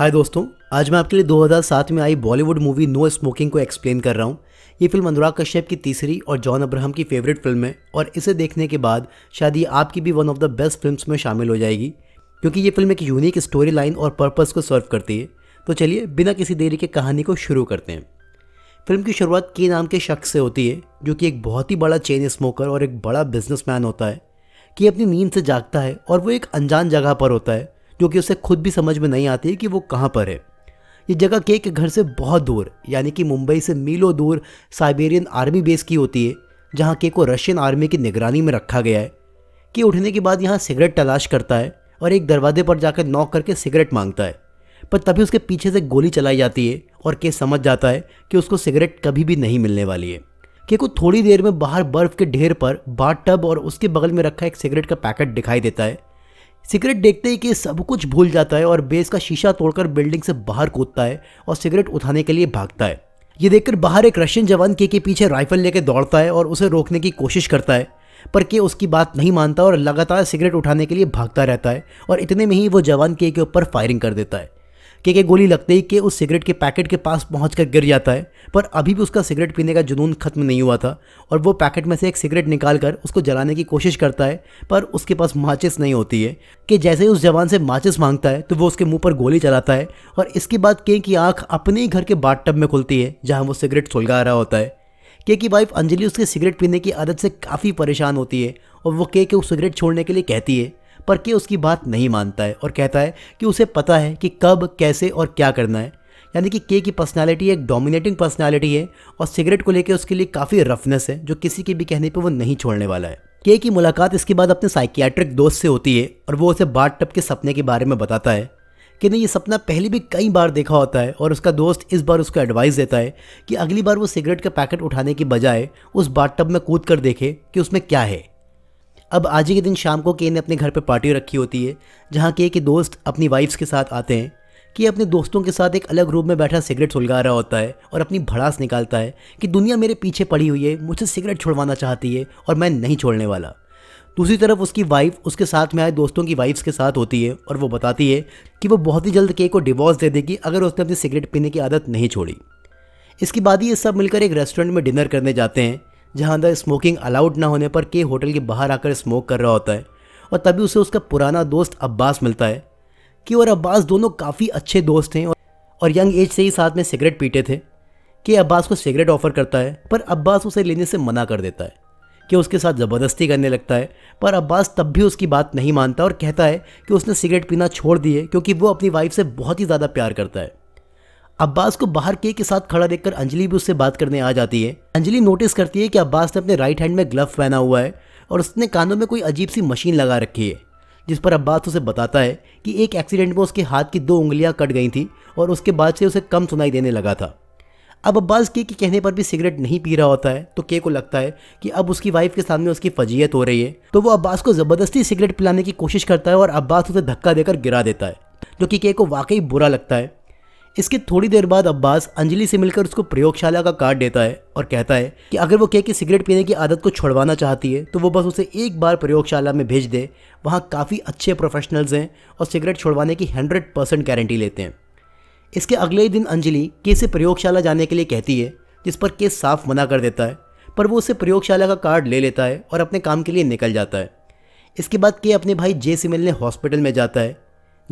हाय दोस्तों आज मैं आपके लिए 2007 में आई बॉलीवुड मूवी नो स्मोकिंग को एक्सप्लेन कर रहा हूँ ये फिल्म अनुराग कश्यप की तीसरी और जॉन अब्राहम की फेवरेट फिल्म है और इसे देखने के बाद शायद ये आपकी भी one of the best films में शामिल हो जाएगी क्योंकि ये फिल्म एक यूनिक स्टोरी लाइन और पर्पज़ को सर्व करती है तो चलिए बिना किसी देरी के कहानी को शुरू करते हैं फिल्म की शुरुआत के नाम के शख्स से होती है जो कि एक बहुत ही बड़ा चेन स्मोकर और एक बड़ा बिजनेसमैन होता है कि अपनी नींद से जागता है और वो एक अनजान जगह पर होता है जो कि उसे खुद भी समझ में नहीं आती कि वो कहाँ पर है ये जगह के के घर से बहुत दूर यानी कि मुंबई से मीलों दूर साइबेरियन आर्मी बेस की होती है जहाँ के को रशियन आर्मी की निगरानी में रखा गया है के उठने के बाद यहाँ सिगरेट तलाश करता है और एक दरवाजे पर जाकर नॉक करके सिगरेट मांगता है पर तभी उसके पीछे से गोली चलाई जाती है और के समझ जाता है कि उसको सिगरेट कभी भी नहीं मिलने वाली है के को थोड़ी देर में बाहर बर्फ के ढेर पर बाथ टब और उसके बगल में रखा एक सिगरेट का पैकेट दिखाई देता है सिगरेट देखते ही कि सब कुछ भूल जाता है और बेस का शीशा तोड़कर बिल्डिंग से बाहर कूदता है और सिगरेट उठाने के लिए भागता है ये देखकर बाहर एक रशियन जवान के के पीछे राइफल लेके दौड़ता है और उसे रोकने की कोशिश करता है पर के उसकी बात नहीं मानता और लगातार सिगरेट उठाने के लिए भागता रहता है और इतने में ही वो जवान के के ऊपर फायरिंग कर देता है कि एक गोली लगते ही कि उस सिगरेट के पैकेट के पास पहुँच कर गिर जाता है पर अभी भी उसका सिगरेट पीने का जुनून ख़त्म नहीं हुआ था और वो पैकेट में से एक सिगरेट निकाल कर उसको जलाने की कोशिश करता है पर उसके पास माचिस नहीं होती है कि जैसे ही उस जवान से माचिस मांगता है तो वो उसके मुंह पर गोली चलाता है और इसके बाद के की आंख अपने ही घर के टब में खुलती है जहाँ वो सिगरेट सुलगा रहा होता है के की वाइफ अंजलि उसके सिगरेट पीने की आदत से काफ़ी परेशान होती है और वो के उस सिगरेट छोड़ने के लिए कहती है पर के उसकी बात नहीं मानता है और कहता है कि उसे पता है कि कब कैसे और क्या करना है यानी कि के की पर्सनालिटी एक डोमिनेटिंग पर्सनालिटी है और सिगरेट को लेकर उसके लिए काफ़ी रफनेस है जो किसी के भी कहने पर वो नहीं छोड़ने वाला है के की मुलाकात इसके बाद अपने साइकियाट्रिक दोस्त से होती है और वो उसे बाट टप के सपने के बारे में बताता है कि नहीं ये सपना पहले भी कई बार देखा होता है और उसका दोस्त इस बार उसको एडवाइस देता है कि अगली बार वो सिगरेट का पैकेट उठाने की बजाय उस बाट टब में कूद कर देखे कि उसमें क्या है अब आज ही के दिन शाम को के ने अपने घर पर पार्टी रखी होती है जहाँ के के दोस्त अपनी वाइफ्स के साथ आते हैं कि अपने दोस्तों के साथ एक अलग रूम में बैठा सिगरेट सुलगा रहा होता है और अपनी भड़ास निकालता है कि दुनिया मेरे पीछे पड़ी हुई है मुझसे सिगरेट छोड़वाना चाहती है और मैं नहीं छोड़ने वाला दूसरी तरफ उसकी वाइफ उसके साथ में आए दोस्तों की वाइफ्स के साथ होती है और वो बताती है कि वो बहुत ही जल्द के को डिवोर्स दे देगी अगर उसने अपनी सिगरेट पीने की आदत नहीं छोड़ी इसके बाद ही ये सब मिलकर एक रेस्टोरेंट में डिनर करने जाते हैं जहाँ अंदर स्मोकिंग अलाउड ना होने पर के होटल के बाहर आकर स्मोक कर रहा होता है और तभी उसे उसका पुराना दोस्त अब्बास मिलता है के और अब्बास दोनों काफ़ी अच्छे दोस्त हैं और यंग एज से ही साथ में सिगरेट पीते थे के अब्बास को सिगरेट ऑफर करता है पर अब्बास उसे लेने से मना कर देता है कि उसके साथ ज़बरदस्ती करने लगता है पर अब्बास तब भी उसकी बात नहीं मानता और कहता है कि उसने सिगरेट पीना छोड़ दिए क्योंकि वो अपनी वाइफ से बहुत ही ज़्यादा प्यार करता है अब्बास को बाहर के के साथ खड़ा देखकर अंजलि भी उससे बात करने आ जाती है अंजलि नोटिस करती है कि अब्बास ने अपने राइट हैंड में ग्लव पहना हुआ है और उसने कानों में कोई अजीब सी मशीन लगा रखी है जिस पर अब्बास उसे बताता है कि एक एक्सीडेंट में उसके हाथ की दो उंगलियां कट गई थी और उसके बाद से उसे कम सुनाई देने लगा था अब अब्बास के के कहने पर भी सिगरेट नहीं पी रहा होता है तो के को लगता है कि अब उसकी वाइफ के सामने उसकी फजीयत हो रही है तो वो अब्बास को ज़बरदस्ती सिगरेट पिलाने की कोशिश करता है और अब्बास उसे धक्का देकर गिरा देता है जो कि के को वाकई बुरा लगता है इसके थोड़ी देर बाद अब्बास अंजलि से मिलकर उसको प्रयोगशाला का कार्ड देता है और कहता है कि अगर वो कह के सिगरेट पीने की आदत को छोड़वाना चाहती है तो वो बस उसे एक बार प्रयोगशाला में भेज दे वहाँ काफ़ी अच्छे प्रोफेशनल्स हैं और सिगरेट छोड़वाने की हंड्रेड परसेंट गारंटी लेते हैं इसके अगले ही दिन अंजलि के से प्रयोगशाला जाने के लिए कहती है जिस पर केस साफ मना कर देता है पर वो उसे प्रयोगशाला का कार्ड ले लेता है और अपने काम के लिए निकल जाता है इसके बाद के अपने भाई जे से मिलने हॉस्पिटल में जाता है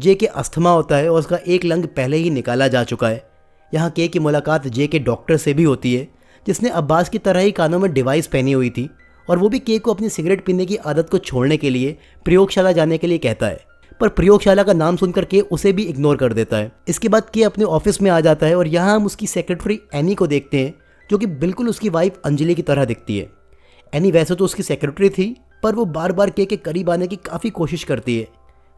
जे के अस्थमा होता है और उसका एक लंग पहले ही निकाला जा चुका है यहाँ के की मुलाकात जे के डॉक्टर से भी होती है जिसने अब्बास की तरह ही कानों में डिवाइस पहनी हुई थी और वो भी के को अपनी सिगरेट पीने की आदत को छोड़ने के लिए प्रयोगशाला जाने के लिए कहता है पर प्रयोगशाला का नाम सुनकर के उसे भी इग्नोर कर देता है इसके बाद के अपने ऑफिस में आ जाता है और यहाँ हम उसकी सेक्रेटरी एनी को देखते हैं जो कि बिल्कुल उसकी वाइफ अंजलि की तरह दिखती है एनी वैसे तो उसकी सेक्रेटरी थी पर वो बार बार के के करीब आने की काफ़ी कोशिश करती है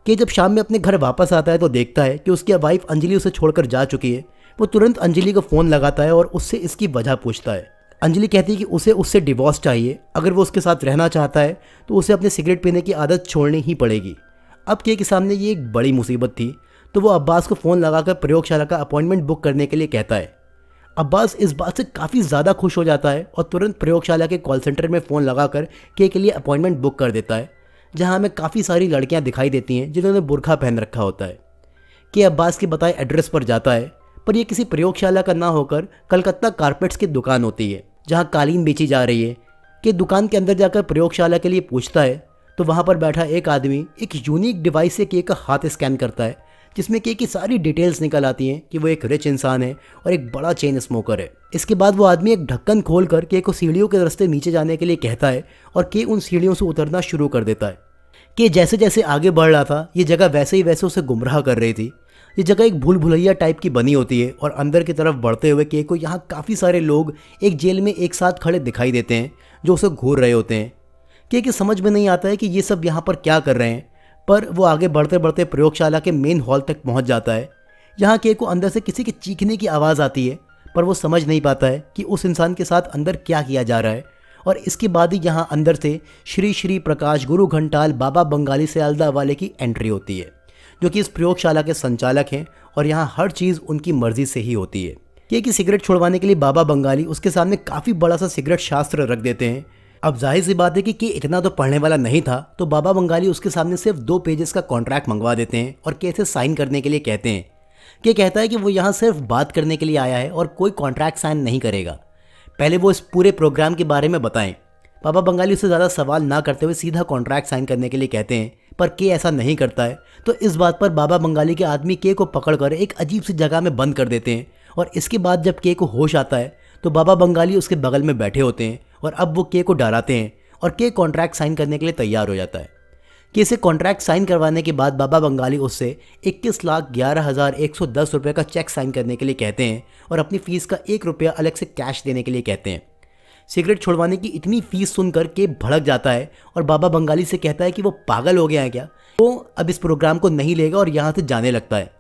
कि जब शाम में अपने घर वापस आता है तो देखता है कि उसकी वाइफ अंजलि उसे छोड़कर जा चुकी है वो तुरंत अंजलि को फ़ोन लगाता है और उससे इसकी वजह पूछता है अंजलि कहती है कि उसे उससे डिवोर्स चाहिए अगर वो उसके साथ रहना चाहता है तो उसे अपने सिगरेट पीने की आदत छोड़नी ही पड़ेगी अब के सामने ये एक बड़ी मुसीबत थी तो वो अब्बास को फ़ोन लगाकर प्रयोगशाला का अपॉइंटमेंट बुक करने के लिए कहता है अब्बास इस बात से काफ़ी ज़्यादा खुश हो जाता है और तुरंत प्रयोगशाला के कॉल सेंटर में फ़ोन लगाकर के के लिए अपॉइंटमेंट बुक कर देता है जहाँ हमें काफ़ी सारी लड़कियाँ दिखाई देती हैं जिन्होंने बुरखा पहन रखा होता है के अब्बास के बताए एड्रेस पर जाता है पर यह किसी प्रयोगशाला का ना होकर कलकत्ता कारपेट्स की दुकान होती है जहाँ कालीन बेची जा रही है कि दुकान के अंदर जाकर प्रयोगशाला के लिए पूछता है तो वहाँ पर बैठा एक आदमी एक यूनिक डिवाइस से केक का हाथ स्कैन करता है जिसमें के की सारी डिटेल्स निकल आती हैं कि वो एक रिच इंसान है और एक बड़ा चेन स्मोकर है इसके बाद वो आदमी एक ढक्कन खोल कर के को सीढ़ियों के रास्ते नीचे जाने के लिए कहता है और के उन सीढ़ियों से उतरना शुरू कर देता है के जैसे जैसे आगे बढ़ रहा था ये जगह वैसे ही वैसे उसे गुमराह कर रही थी ये जगह एक भूल भुलैया टाइप की बनी होती है और अंदर की तरफ बढ़ते हुए के को यहाँ काफ़ी सारे लोग एक जेल में एक साथ खड़े दिखाई देते हैं जो उसे घूर रहे होते हैं के के समझ में नहीं आता है कि ये सब यहाँ पर क्या कर रहे हैं पर वो आगे बढ़ते बढ़ते प्रयोगशाला के मेन हॉल तक पहुंच जाता है यहाँ के को अंदर से किसी के चीखने की आवाज़ आती है पर वो समझ नहीं पाता है कि उस इंसान के साथ अंदर क्या किया जा रहा है और इसके बाद ही यहाँ अंदर से श्री श्री प्रकाश गुरु घंटाल बाबा बंगाली सयालदा वाले की एंट्री होती है जो कि इस प्रयोगशाला के संचालक हैं और यहाँ हर चीज़ उनकी मर्जी से ही होती है ये कि सिगरेट छुड़वाने के लिए बाबा बंगाली उसके सामने काफ़ी बड़ा सा सिगरेट शास्त्र रख देते हैं अब जाहिर सी बात है कि, कि इतना तो पढ़ने वाला नहीं था तो बाबा बंगाली उसके सामने सिर्फ दो पेजेस का कॉन्ट्रैक्ट मंगवा देते हैं और कैसे साइन करने के लिए कहते हैं कि कहता है कि वो यहाँ सिर्फ बात करने के लिए आया है और कोई कॉन्ट्रैक्ट साइन नहीं करेगा पहले वो इस पूरे प्रोग्राम के बारे में बताएं बाबा बंगाली उससे ज़्यादा सवाल ना करते हुए सीधा कॉन्ट्रैक्ट साइन करने के लिए कहते हैं पर के ऐसा नहीं करता है तो इस बात पर बाबा बंगाली के आदमी के को पकड़कर एक अजीब सी जगह में बंद कर देते हैं और इसके बाद जब के को होश आता है तो बाबा बंगाली उसके बगल में बैठे होते हैं और अब वो के को डराते हैं और के कॉन्ट्रैक्ट साइन करने के लिए तैयार हो जाता है के से कॉन्ट्रैक्ट साइन करवाने के बाद बाबा बंगाली उससे इक्कीस लाख ग्यारह हज़ार एक सौ दस रुपये का चेक साइन करने के लिए कहते हैं और अपनी फ़ीस का एक रुपया अलग से कैश देने के लिए कहते हैं सिगरेट छोड़वाने की इतनी फीस सुनकर के भड़क जाता है और बाबा बंगाली से कहता है कि वो पागल हो गया है क्या वो अब इस प्रोग्राम को नहीं लेगा और यहाँ से जाने लगता है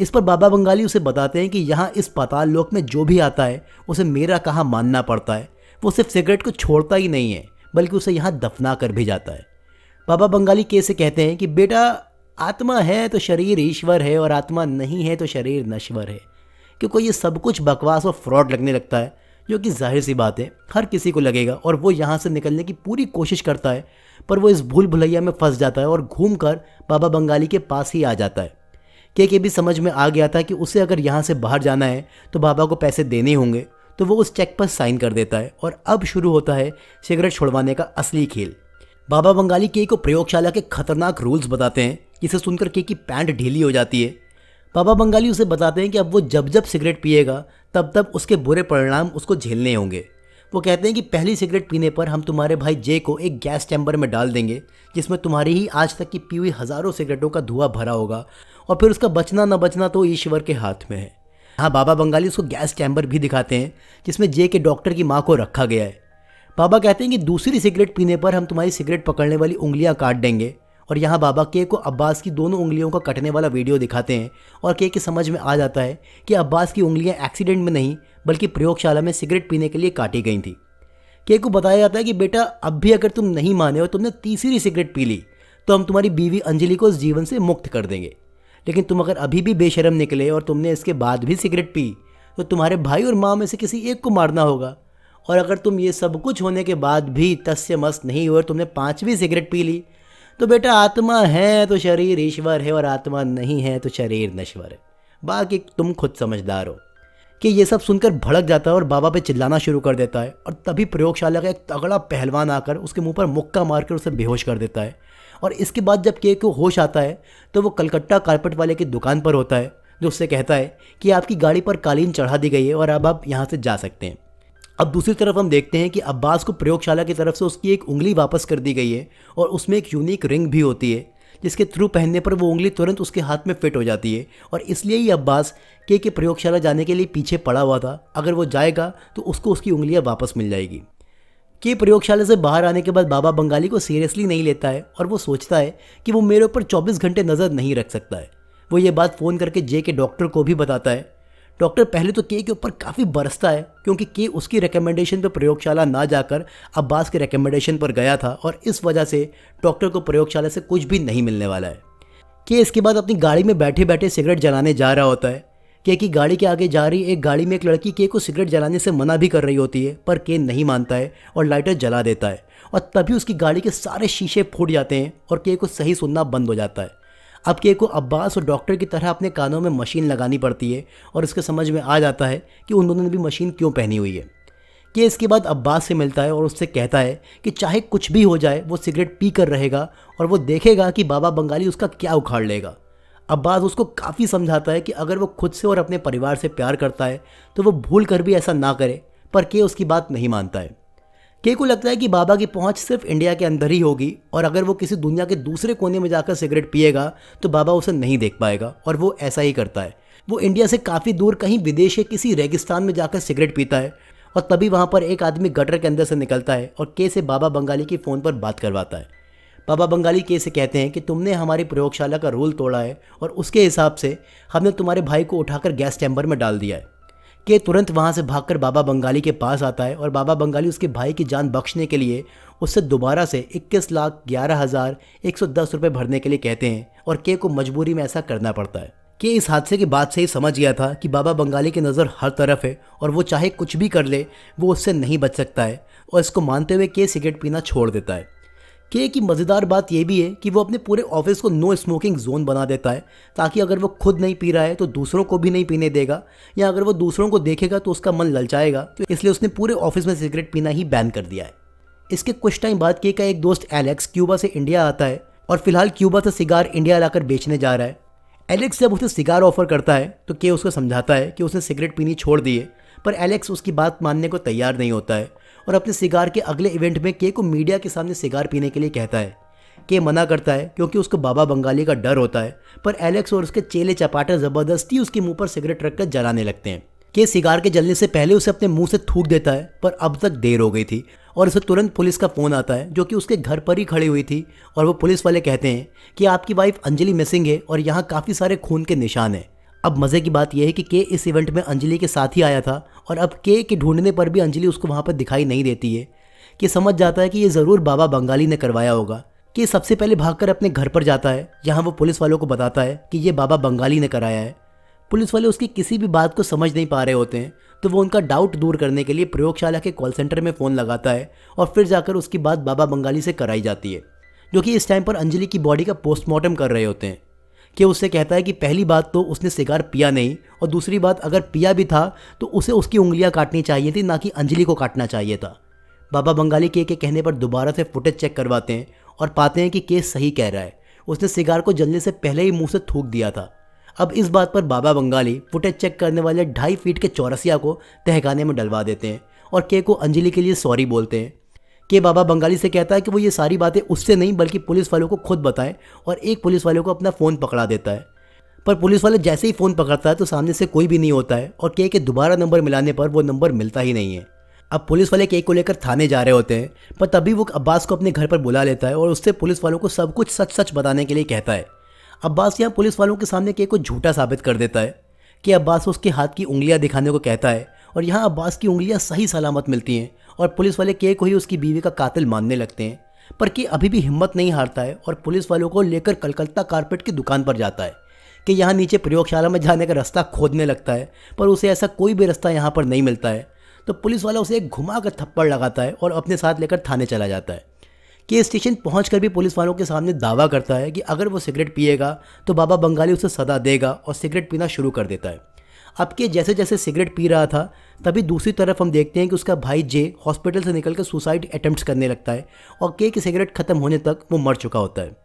इस पर बाबा बंगाली उसे बताते हैं कि यहाँ इस पाताल लोक में जो भी आता है उसे मेरा कहा मानना पड़ता है वो सिर्फ सिगरेट को छोड़ता ही नहीं है बल्कि उसे यहाँ दफना कर भी जाता है बाबा बंगाली कैसे कहते हैं कि बेटा आत्मा है तो शरीर ईश्वर है और आत्मा नहीं है तो शरीर नश्वर है क्योंकि ये सब कुछ बकवास और फ्रॉड लगने लगता है जो कि जाहिर सी बात है हर किसी को लगेगा और वो यहाँ से निकलने की पूरी कोशिश करता है पर वो इस भूल भुलैया में फंस जाता है और घूम कर बाबा बंगाली के पास ही आ जाता है के के भी समझ में आ गया था कि उसे अगर यहाँ से बाहर जाना है तो बाबा को पैसे देने होंगे तो वो उस चेक पर साइन कर देता है और अब शुरू होता है सिगरेट छोड़वाने का असली खेल बाबा बंगाली के को प्रयोगशाला के खतरनाक रूल्स बताते हैं जिसे सुनकर के की पैंट ढीली हो जाती है बाबा बंगाली उसे बताते हैं कि अब वो जब जब सिगरेट पिएगा तब तब उसके बुरे परिणाम उसको झेलने होंगे वो कहते हैं कि पहली सिगरेट पीने पर हम तुम्हारे भाई जे को एक गैस चैम्बर में डाल देंगे जिसमें तुम्हारी ही आज तक की पी हुई हज़ारों सिगरेटों का धुआं भरा होगा और फिर उसका बचना न बचना तो ईश्वर के हाथ में है हाँ बाबा बंगाली उसको गैस चैम्बर भी दिखाते हैं जिसमें जे के डॉक्टर की माँ को रखा गया है बाबा कहते हैं कि दूसरी सिगरेट पीने पर हम तुम्हारी सिगरेट पकड़ने वाली उंगलियाँ काट देंगे और यहाँ बाबा के को अब्बास की दोनों उंगलियों का कटने वाला वीडियो दिखाते हैं और के के समझ में आ जाता है कि अब्बास की उंगलियाँ एक्सीडेंट में नहीं बल्कि प्रयोगशाला में सिगरेट पीने के लिए काटी गई थी के को बताया जाता है कि बेटा अब भी अगर तुम नहीं माने और तुमने तीसरी सिगरेट पी ली तो हम तुम्हारी बीवी अंजलि को जीवन से मुक्त कर देंगे लेकिन तुम अगर अभी भी बेशरम निकले और तुमने इसके बाद भी सिगरेट पी तो तुम्हारे भाई और माँ में से किसी एक को मारना होगा और अगर तुम ये सब कुछ होने के बाद भी तस्य मस्त नहीं हुए और तुमने पाँचवीं सिगरेट पी ली तो बेटा आत्मा है तो शरीर ईश्वर है और आत्मा नहीं है तो शरीर नश्वर है बाकी तुम खुद समझदार हो कि ये सब सुनकर भड़क जाता है और बाबा पे चिल्लाना शुरू कर देता है और तभी प्रयोगशाला का एक तगड़ा पहलवान आकर उसके मुंह पर मुक्का मारकर उसे बेहोश कर देता है और इसके बाद जब के को होश आता है तो वो कलकत्ता कारपेट वाले की दुकान पर होता है जो उससे कहता है कि आपकी गाड़ी पर कालीन चढ़ा दी गई है और अब आप यहाँ से जा सकते हैं अब दूसरी तरफ हम देखते हैं कि अब्बास को प्रयोगशाला की तरफ से उसकी एक उंगली वापस कर दी गई है और उसमें एक यूनिक रिंग भी होती है जिसके थ्रू पहनने पर वो उंगली तुरंत उसके हाथ में फिट हो जाती है और इसलिए ही अब्बास के के प्रयोगशाला जाने के लिए पीछे पड़ा हुआ था अगर वो जाएगा तो उसको उसकी उंगलियाँ वापस मिल जाएगी कि प्रयोगशाला से बाहर आने के बाद बाबा बंगाली को सीरियसली नहीं लेता है और वो सोचता है कि वो मेरे ऊपर 24 घंटे नज़र नहीं रख सकता है वो ये बात फ़ोन करके जे के डॉक्टर को भी बताता है डॉक्टर पहले तो के के ऊपर काफ़ी बरसता है क्योंकि के उसकी रिकमेंडेशन पर प्रयोगशाला ना जाकर अब्बास के रिकमेंडेशन पर गया था और इस वजह से डॉक्टर को प्रयोगशाला से कुछ भी नहीं मिलने वाला है के इसके बाद अपनी गाड़ी में बैठे बैठे सिगरेट जलाने जा रहा होता है के की गाड़ी के आगे जा रही एक गाड़ी में एक लड़की के को सिगरेट जलाने से मना भी कर रही होती है पर के नहीं मानता है और लाइटर जला देता है और तभी उसकी गाड़ी के सारे शीशे फूट जाते हैं और के को सही सुनना बंद हो जाता है अब के को अब्बास और डॉक्टर की तरह अपने कानों में मशीन लगानी पड़ती है और उसके समझ में आ जाता है कि उन दोनों ने भी मशीन क्यों पहनी हुई है के इसके बाद अब्बास से मिलता है और उससे कहता है कि चाहे कुछ भी हो जाए वो सिगरेट पी कर रहेगा और वो देखेगा कि बाबा बंगाली उसका क्या उखाड़ लेगा अब्बास उसको काफ़ी समझाता है कि अगर वो खुद से और अपने परिवार से प्यार करता है तो वो भूल कर भी ऐसा ना करे पर के उसकी बात नहीं मानता है के को लगता है कि बाबा की पहुंच सिर्फ इंडिया के अंदर ही होगी और अगर वो किसी दुनिया के दूसरे कोने में जाकर सिगरेट पिएगा तो बाबा उसे नहीं देख पाएगा और वो ऐसा ही करता है वो इंडिया से काफ़ी दूर कहीं विदेश के किसी रेगिस्तान में जाकर सिगरेट पीता है और तभी वहाँ पर एक आदमी गटर के अंदर से निकलता है और के से बाबा बंगाली की फ़ोन पर बात करवाता है बाबा बंगाली कैसे कहते हैं कि तुमने हमारी प्रयोगशाला का रूल तोड़ा है और उसके हिसाब से हमने तुम्हारे भाई को उठाकर गैस चैम्बर में डाल दिया है के तुरंत वहाँ से भागकर बाबा बंगाली के पास आता है और बाबा बंगाली उसके भाई की जान बख्शने के लिए उससे दोबारा से इक्कीस लाख ग्यारह हज़ार एक सौ दस रुपये भरने के लिए कहते हैं और के को मजबूरी में ऐसा करना पड़ता है के इस हादसे के बाद से ही समझ गया था कि बाबा बंगाली की नज़र हर तरफ है और वो चाहे कुछ भी कर ले वो उससे नहीं बच सकता है और इसको मानते हुए के सिगरेट पीना छोड़ देता है के की मज़ेदार बात यह भी है कि वो अपने पूरे ऑफिस को नो स्मोकिंग जोन बना देता है ताकि अगर वो खुद नहीं पी रहा है तो दूसरों को भी नहीं पीने देगा या अगर वो दूसरों को देखेगा तो उसका मन ललचाएगा तो इसलिए उसने पूरे ऑफिस में सिगरेट पीना ही बैन कर दिया है इसके कुछ टाइम बाद के का एक दोस्त एलेक्स क्यूबा से इंडिया आता है और फिलहाल क्यूबा से सिगार इंडिया लाकर बेचने जा रहा है एलेक्स जब उसे सिगार ऑफर करता है तो के उसको समझाता है कि उसने सिगरेट पीनी छोड़ दी है पर एलेक्स उसकी बात मानने को तैयार नहीं होता है और अपने सिगार के अगले इवेंट में के को मीडिया के सामने सिगार पीने के लिए कहता है के मना करता है क्योंकि उसको बाबा बंगाली का डर होता है पर एलेक्स और उसके चेले चपाटे ज़बरदस्ती उसके मुंह पर सिगरेट रखकर जलाने लगते हैं के सिगार के जलने से पहले उसे अपने मुंह से थूक देता है पर अब तक देर हो गई थी और उसे तुरंत पुलिस का फ़ोन आता है जो कि उसके घर पर ही खड़ी हुई थी और वो पुलिस वाले कहते हैं कि आपकी वाइफ अंजलि मिसिंग है और यहाँ काफ़ी सारे खून के निशान हैं अब मज़े की बात यह है कि के इस इवेंट में अंजलि के साथ ही आया था और अब के के ढूंढने पर भी अंजलि उसको वहाँ पर दिखाई नहीं देती है कि समझ जाता है कि ये ज़रूर बाबा बंगाली ने करवाया होगा कि सबसे पहले भागकर अपने घर पर जाता है जहाँ वो पुलिस वालों को बताता है कि ये बाबा बंगाली ने कराया है पुलिस वाले उसकी किसी भी बात को समझ नहीं पा रहे होते हैं तो वो उनका डाउट दूर करने के लिए प्रयोगशाला के कॉल सेंटर में फ़ोन लगाता है और फिर जाकर उसकी बात बाबा बंगाली से कराई जाती है जो कि इस टाइम पर अंजलि की बॉडी का पोस्टमार्टम कर रहे होते हैं कि उससे कहता है कि पहली बात तो उसने सिगार पिया नहीं और दूसरी बात अगर पिया भी था तो उसे उसकी उंगलियां काटनी चाहिए थी ना कि अंजलि को काटना चाहिए था बाबा बंगाली के के कहने पर दोबारा से फुटेज चेक करवाते हैं और पाते हैं कि केस सही कह रहा है उसने सिगार को जलने से पहले ही मुंह से थूक दिया था अब इस बात पर बाबा बंगाली फुटेज चेक करने वाले ढाई फीट के चौरसिया को तहखाने में डलवा देते हैं और के को अंजलि के लिए सॉरी बोलते हैं के बाबा बंगाली से कहता है कि वो ये सारी बातें उससे नहीं बल्कि पुलिस वालों को खुद बताएं और एक पुलिस वाले को अपना फ़ोन पकड़ा देता है पर पुलिस वाले जैसे ही फ़ोन पकड़ता है तो सामने से कोई भी नहीं होता है और के के दोबारा नंबर मिलाने पर वो नंबर मिलता ही नहीं है अब पुलिस वाले केक को लेकर थाने जा रहे होते हैं पर तभी वो अब्बास को अपने घर पर बुला लेता है और उससे पुलिस वालों को सब कुछ सच सच बताने के लिए कहता है अब्बास यहाँ पुलिस वालों के सामने केक को झूठा साबित कर देता है कि अब्बास उसके हाथ की उंगलियाँ दिखाने को कहता है और यहाँ अब्बास की उंगलियाँ सही सलामत मिलती हैं और पुलिस वाले के को ही उसकी बीवी का कातिल मानने लगते हैं पर के अभी भी हिम्मत नहीं हारता है और पुलिस वालों को लेकर कलकत्ता कारपेट की दुकान पर जाता है कि यहाँ नीचे प्रयोगशाला में जाने का रास्ता खोदने लगता है पर उसे ऐसा कोई भी रास्ता यहाँ पर नहीं मिलता है तो पुलिस वाला उसे एक घुमा कर थप्पड़ लगाता है और अपने साथ लेकर थाने चला जाता है के स्टेशन पहुँच भी पुलिस वालों के सामने दावा करता है कि अगर वो सिगरेट पिएगा तो बाबा बंगाली उसे सदा देगा और सिगरेट पीना शुरू कर देता है अब के जैसे जैसे सिगरेट पी रहा था तभी दूसरी तरफ हम देखते हैं कि उसका भाई जे हॉस्पिटल से निकल कर सुसाइड अटैम्प्ट करने लगता है और के की सिगरेट खत्म होने तक वो मर चुका होता है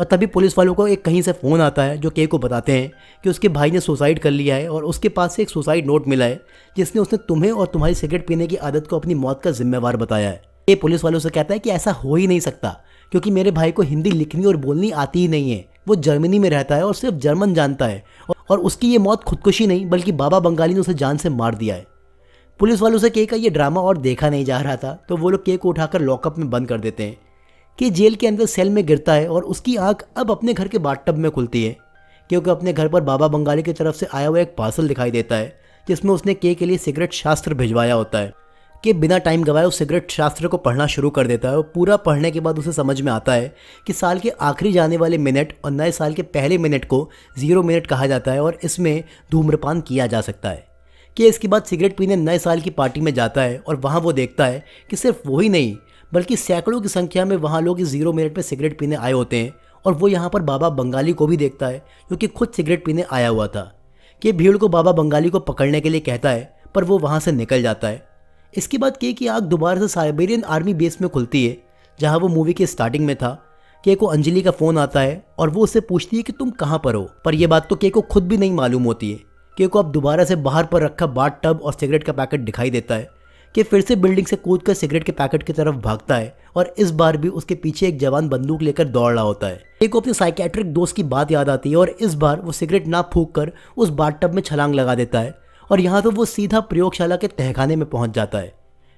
और तभी पुलिस वालों को एक कहीं से फ़ोन आता है जो के को बताते हैं कि उसके भाई ने सुसाइड कर लिया है और उसके पास से एक सुसाइड नोट मिला है जिसने उसने तुम्हें और तुम्हारी सिगरेट पीने की आदत को अपनी मौत का जिम्मेवार बताया है ये पुलिस वालों से कहता है कि ऐसा हो ही नहीं सकता क्योंकि मेरे भाई को हिंदी लिखनी और बोलनी आती ही नहीं है वो जर्मनी में रहता है और सिर्फ जर्मन जानता है और और उसकी ये मौत खुदकुशी नहीं बल्कि बाबा बंगाली ने उसे जान से मार दिया है पुलिस वालों से के का ये ड्रामा और देखा नहीं जा रहा था तो वो लोग के को उठाकर लॉकअप में बंद कर देते हैं के जेल के अंदर सेल में गिरता है और उसकी आंख अब अपने घर के बाटटब में खुलती है क्योंकि अपने घर पर बाबा बंगाली की तरफ से आया हुआ एक पार्सल दिखाई देता है जिसमें उसने के के लिए सिगरेट शास्त्र भिजवाया होता है कि बिना टाइम गवाए वो सिगरेट शास्त्र को पढ़ना शुरू कर देता है और पूरा पढ़ने के बाद उसे समझ में आता है कि साल के आखिरी जाने वाले मिनट और नए साल के पहले मिनट को ज़ीरो मिनट कहा जाता है और इसमें धूम्रपान किया जा सकता है कि इसके बाद सिगरेट पीने नए साल की पार्टी में जाता है और वहाँ वो देखता है कि सिर्फ वो ही नहीं बल्कि सैकड़ों की संख्या में वहाँ लोग इस ज़ीरो मिनट में सिगरेट पीने आए होते हैं और वो यहाँ पर बाबा बंगाली को भी देखता है जो कि खुद सिगरेट पीने आया हुआ था कि भीड़ को बाबा बंगाली को पकड़ने के लिए कहता है पर वो वहाँ से निकल जाता है इसके बाद के की आग दोबारा से साइबेरियन आर्मी बेस में खुलती है जहाँ वो मूवी के स्टार्टिंग में था के को अंजलि का फ़ोन आता है और वो उससे पूछती है कि तुम कहाँ पर हो पर यह बात तो के को खुद भी नहीं मालूम होती है के को अब दोबारा से बाहर पर रखा बाट टब और सिगरेट का पैकेट दिखाई देता है के फिर से बिल्डिंग से कूद कर सिगरेट के पैकेट की तरफ भागता है और इस बार भी उसके पीछे एक जवान बंदूक लेकर दौड़ रहा होता है के को अपने साइकेट्रिक दोस्त की बात याद आती है और इस बार वो सिगरेट ना फूक कर उस बाट टब में छलांग लगा देता है और यहाँ तो वो सीधा प्रयोगशाला के तहखाने में पहुँच जाता है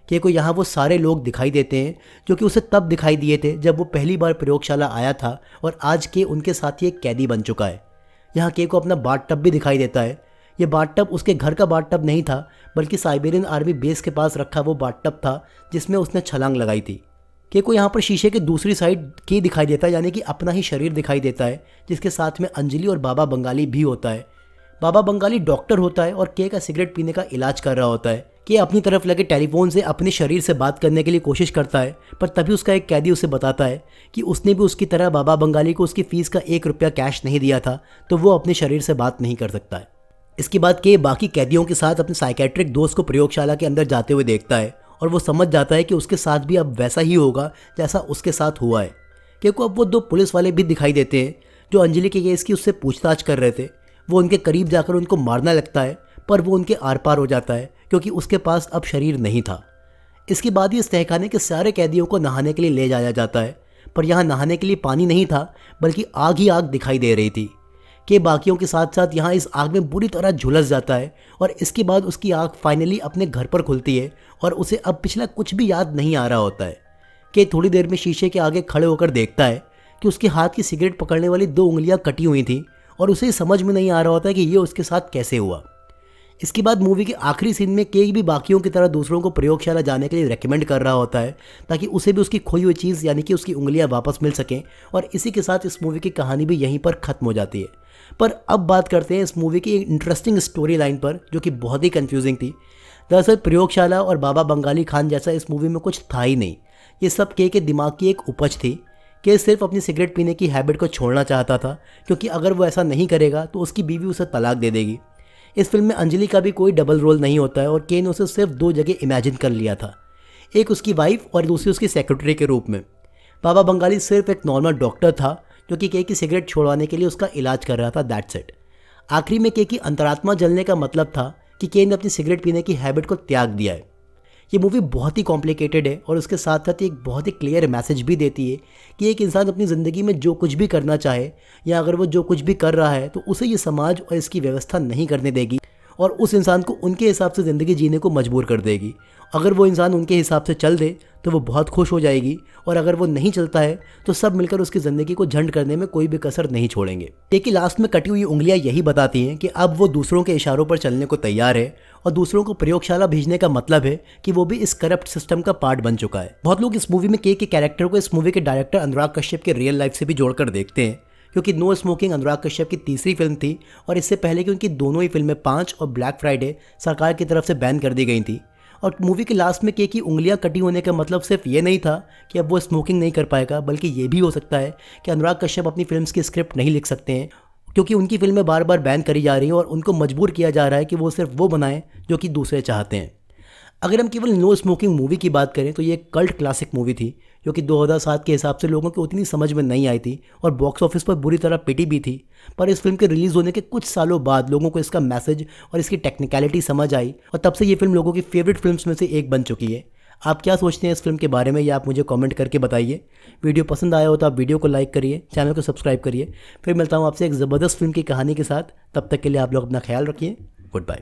केको को यहाँ वो सारे लोग दिखाई देते हैं जो कि उसे तब दिखाई दिए थे जब वो पहली बार प्रयोगशाला आया था और आज के उनके साथ ही एक कैदी बन चुका है यहाँ के को अपना बाट टब भी दिखाई देता है ये बाट टब उसके घर का बाट टब नहीं था बल्कि साइबेरियन आर्मी बेस के पास रखा वो बाट टब था जिसमें उसने छलांग लगाई थी के को यहाँ पर शीशे के दूसरी साइड की दिखाई देता है यानी कि अपना ही शरीर दिखाई देता है जिसके साथ में अंजलि और बाबा बंगाली भी होता है बाबा बंगाली डॉक्टर होता है और के का सिगरेट पीने का इलाज कर रहा होता है के अपनी तरफ लगे टेलीफोन से अपने शरीर से बात करने के लिए कोशिश करता है पर तभी उसका एक कैदी उसे बताता है कि उसने भी उसकी तरह बाबा बंगाली को उसकी फीस का एक रुपया कैश नहीं दिया था तो वो अपने शरीर से बात नहीं कर सकता है इसके बाद के बाकी कैदियों के साथ अपने साइकेट्रिक दोस्त को प्रयोगशाला के अंदर जाते हुए देखता है और वो समझ जाता है कि उसके साथ भी अब वैसा ही होगा जैसा उसके साथ हुआ है क्योंकि अब वो दो पुलिस वाले भी दिखाई देते हैं जो अंजलि के केस की उससे पूछताछ कर रहे थे वो उनके करीब जाकर उनको मारना लगता है पर वो उनके आर पार हो जाता है क्योंकि उसके पास अब शरीर नहीं था इसके बाद ही इस तहखाने के सारे कैदियों को नहाने के लिए ले जाया जाता है पर यहाँ नहाने के लिए पानी नहीं था बल्कि आग ही आग दिखाई दे रही थी के बाकियों के साथ साथ यहाँ इस आग में बुरी तरह झुलस जाता है और इसके बाद उसकी आग फाइनली अपने घर पर खुलती है और उसे अब पिछला कुछ भी याद नहीं आ रहा होता है के थोड़ी देर में शीशे के आगे खड़े होकर देखता है कि उसके हाथ की सिगरेट पकड़ने वाली दो उंगलियाँ कटी हुई थी और उसे समझ में नहीं आ रहा होता कि ये उसके साथ कैसे हुआ इसके बाद मूवी के आखिरी सीन में केक भी बाकियों की तरह दूसरों को प्रयोगशाला जाने के लिए रेकमेंड कर रहा होता है ताकि उसे भी उसकी खोई हुई चीज़ यानी कि उसकी उंगलियां वापस मिल सकें और इसी के साथ इस मूवी की कहानी भी यहीं पर ख़त्म हो जाती है पर अब बात करते हैं इस मूवी की एक इंटरेस्टिंग स्टोरी लाइन पर जो कि बहुत ही कन्फ्यूजिंग थी दरअसल प्रयोगशाला और बाबा बंगाली खान जैसा इस मूवी में कुछ था ही नहीं ये सब के के दिमाग की एक उपज थी कि सिर्फ अपनी सिगरेट पीने की हैबिट को छोड़ना चाहता था क्योंकि अगर वो ऐसा नहीं करेगा तो उसकी बीवी उसे तलाक दे देगी इस फिल्म में अंजलि का भी कोई डबल रोल नहीं होता है और केन उसे सिर्फ दो जगह इमेजिन कर लिया था एक उसकी वाइफ और दूसरी उसकी सेक्रेटरी के रूप में बाबा बंगाली सिर्फ एक नॉर्मल डॉक्टर था जो कि के की सिगरेट छोड़वाने के लिए उसका इलाज कर रहा था दैट्स इट आखिरी में के की अंतरात्मा जलने का मतलब था कि केन ने अपनी सिगरेट पीने की हैबिट को त्याग दिया है ये मूवी बहुत ही कॉम्प्लिकेटेड है और उसके साथ साथ एक बहुत ही क्लियर मैसेज भी देती है कि एक इंसान अपनी ज़िंदगी में जो कुछ भी करना चाहे या अगर वो जो कुछ भी कर रहा है तो उसे ये समाज और इसकी व्यवस्था नहीं करने देगी और उस इंसान को उनके हिसाब से ज़िंदगी जीने को मजबूर कर देगी अगर वो इंसान उनके हिसाब से चल दे तो वो बहुत खुश हो जाएगी और अगर वो नहीं चलता है तो सब मिलकर उसकी ज़िंदगी को झंड करने में कोई भी कसर नहीं छोड़ेंगे देखिए लास्ट में कटी हुई उंगलियाँ यही बताती हैं कि अब वो दूसरों के इशारों पर चलने को तैयार है और दूसरों को प्रयोगशाला भेजने का मतलब है कि वो भी इस करप्ट सिस्टम का पार्ट बन चुका है बहुत लोग इस मूवी में के के कैरेक्टर को इस मूवी के डायरेक्टर अनुराग कश्यप के रियल लाइफ से भी जोड़कर देखते हैं क्योंकि नो स्मोकिंग अनुराग कश्यप की तीसरी फिल्म थी और इससे पहले कि उनकी दोनों ही फिल्में पाँच और ब्लैक फ्राइडे सरकार की तरफ से बैन कर दी गई थी और मूवी के लास्ट में के की उंगलियां कटी होने का मतलब सिर्फ ये नहीं था कि अब वो स्मोकिंग नहीं कर पाएगा बल्कि ये भी हो सकता है कि अनुराग कश्यप अपनी फिल्म की स्क्रिप्ट नहीं लिख सकते हैं क्योंकि उनकी फिल्में बार बार बैन करी जा रही हैं और उनको मजबूर किया जा रहा है कि वो सिर्फ वो बनाएं जो कि दूसरे चाहते हैं अगर हम केवल नो स्मोकिंग मूवी की बात करें तो ये एक कल्ट क्लासिक मूवी थी जो कि 2007 के हिसाब से लोगों को उतनी समझ में नहीं आई थी और बॉक्स ऑफिस पर बुरी तरह पिटी भी थी पर इस फिल्म के रिलीज़ होने के कुछ सालों बाद लोगों को इसका मैसेज और इसकी टेक्निकलिटी समझ आई और तब से ये फिल्म लोगों की फेवरेट फिल्म में से एक बन चुकी है आप क्या सोचते हैं इस फिल्म के बारे में या आप मुझे कमेंट करके बताइए वीडियो पसंद आया हो तो आप वीडियो को लाइक करिए चैनल को सब्सक्राइब करिए फिर मिलता हूँ आपसे एक ज़बरदस्त फिल्म की कहानी के साथ तब तक के लिए आप लोग अपना ख्याल रखिए गुड बाय